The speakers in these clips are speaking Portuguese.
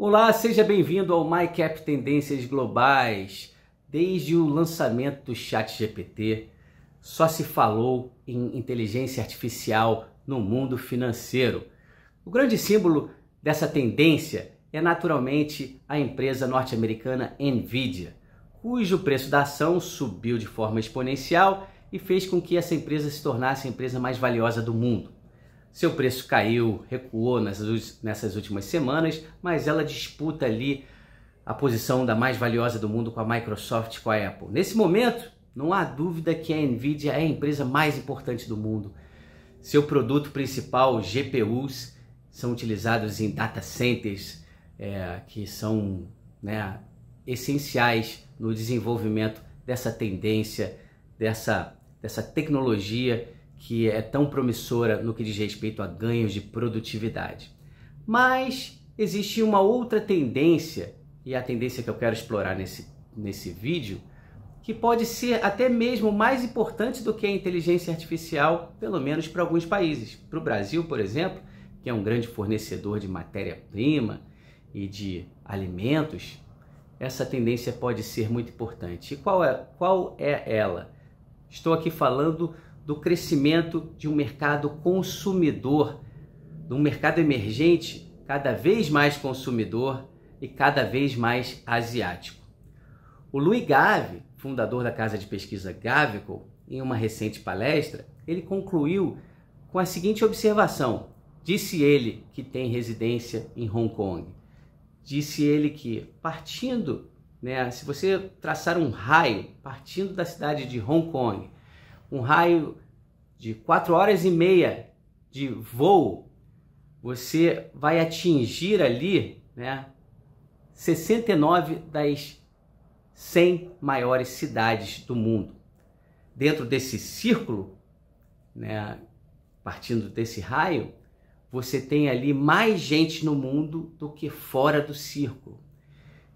Olá, seja bem-vindo ao MyCap Tendências Globais. Desde o lançamento do Chat GPT, só se falou em inteligência artificial no mundo financeiro. O grande símbolo dessa tendência é naturalmente a empresa norte-americana Nvidia, cujo preço da ação subiu de forma exponencial e fez com que essa empresa se tornasse a empresa mais valiosa do mundo. Seu preço caiu, recuou nessas, últimas semanas, mas ela disputa ali a posição da mais valiosa do mundo com a Microsoft, com a Apple. Nesse momento, não há dúvida que a Nvidia é a empresa mais importante do mundo. Seu produto principal, GPUs, são utilizados em data centers é, que são né, essenciais no desenvolvimento dessa tendência, dessa, dessa tecnologia que é tão promissora no que diz respeito a ganhos de produtividade. Mas existe uma outra tendência, e é a tendência que eu quero explorar nesse, nesse vídeo, que pode ser até mesmo mais importante do que a inteligência artificial, pelo menos para alguns países. Para o Brasil, por exemplo, que é um grande fornecedor de matéria-prima e de alimentos, essa tendência pode ser muito importante. E qual é, qual é ela? Estou aqui falando do crescimento de um mercado consumidor, de um mercado emergente cada vez mais consumidor e cada vez mais asiático. O Louis Gave, fundador da casa de pesquisa Gavico, em uma recente palestra, ele concluiu com a seguinte observação: disse ele que tem residência em Hong Kong. Disse ele que partindo, né, se você traçar um raio partindo da cidade de Hong Kong um raio de 4 horas e meia de voo, você vai atingir ali né, 69 das 100 maiores cidades do mundo. Dentro desse círculo, né, partindo desse raio, você tem ali mais gente no mundo do que fora do círculo.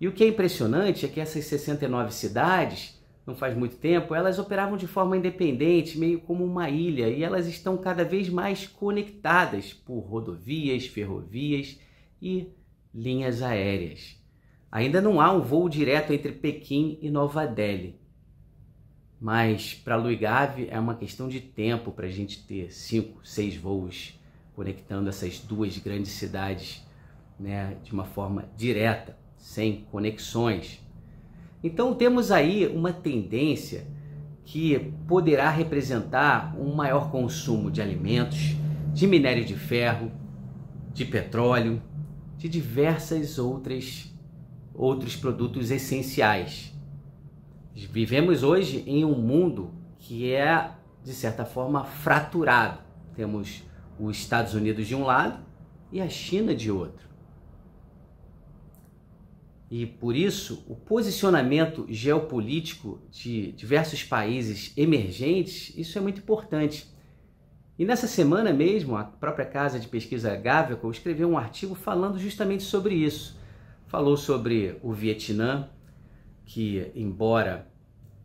E o que é impressionante é que essas 69 cidades não faz muito tempo, elas operavam de forma independente, meio como uma ilha, e elas estão cada vez mais conectadas por rodovias, ferrovias e linhas aéreas. Ainda não há um voo direto entre Pequim e Nova Delhi. Mas para Luigave é uma questão de tempo para a gente ter cinco, seis voos conectando essas duas grandes cidades né, de uma forma direta, sem conexões. Então temos aí uma tendência que poderá representar um maior consumo de alimentos, de minério de ferro, de petróleo, de diversas outras outros produtos essenciais. Vivemos hoje em um mundo que é de certa forma fraturado. Temos os Estados Unidos de um lado e a China de outro. E por isso, o posicionamento geopolítico de diversos países emergentes, isso é muito importante. E nessa semana mesmo, a própria casa de pesquisa Gavico escreveu um artigo falando justamente sobre isso. Falou sobre o Vietnã, que embora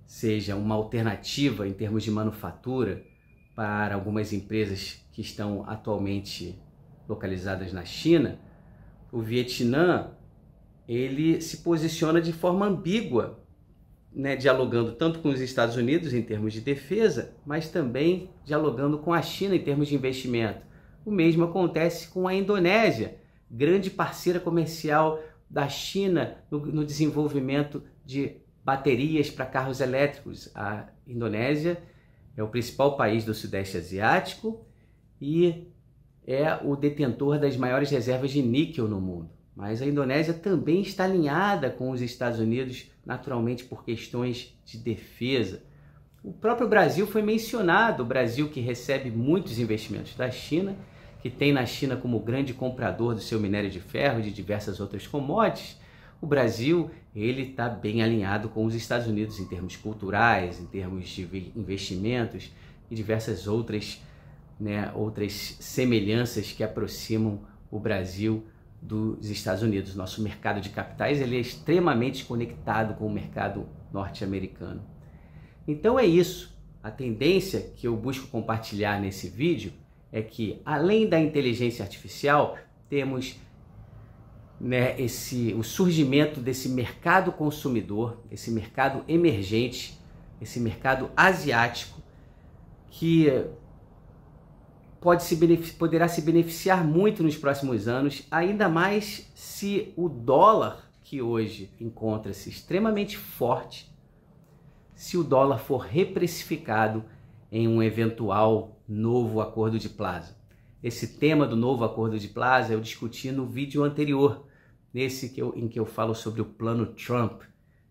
seja uma alternativa em termos de manufatura para algumas empresas que estão atualmente localizadas na China, o Vietnã ele se posiciona de forma ambígua, né, dialogando tanto com os Estados Unidos em termos de defesa, mas também dialogando com a China em termos de investimento. O mesmo acontece com a Indonésia, grande parceira comercial da China no, no desenvolvimento de baterias para carros elétricos. A Indonésia é o principal país do Sudeste Asiático e é o detentor das maiores reservas de níquel no mundo. Mas a Indonésia também está alinhada com os Estados Unidos, naturalmente por questões de defesa. O próprio Brasil foi mencionado, o Brasil que recebe muitos investimentos da China, que tem na China como grande comprador do seu minério de ferro e de diversas outras commodities. O Brasil ele está bem alinhado com os Estados Unidos em termos culturais, em termos de investimentos e diversas outras, né, outras semelhanças que aproximam o Brasil dos Estados Unidos. Nosso mercado de capitais ele é extremamente conectado com o mercado norte-americano. Então é isso. A tendência que eu busco compartilhar nesse vídeo é que, além da inteligência artificial, temos né, esse, o surgimento desse mercado consumidor, esse mercado emergente, esse mercado asiático, que pode se poderá se beneficiar muito nos próximos anos, ainda mais se o dólar, que hoje encontra-se extremamente forte, se o dólar for reprecificado em um eventual novo acordo de plaza. Esse tema do novo acordo de plaza eu discuti no vídeo anterior, nesse que eu, em que eu falo sobre o plano Trump.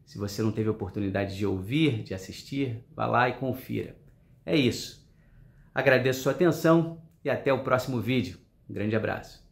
Se você não teve oportunidade de ouvir, de assistir, vá lá e confira. É isso. Agradeço sua atenção e até o próximo vídeo. Um grande abraço.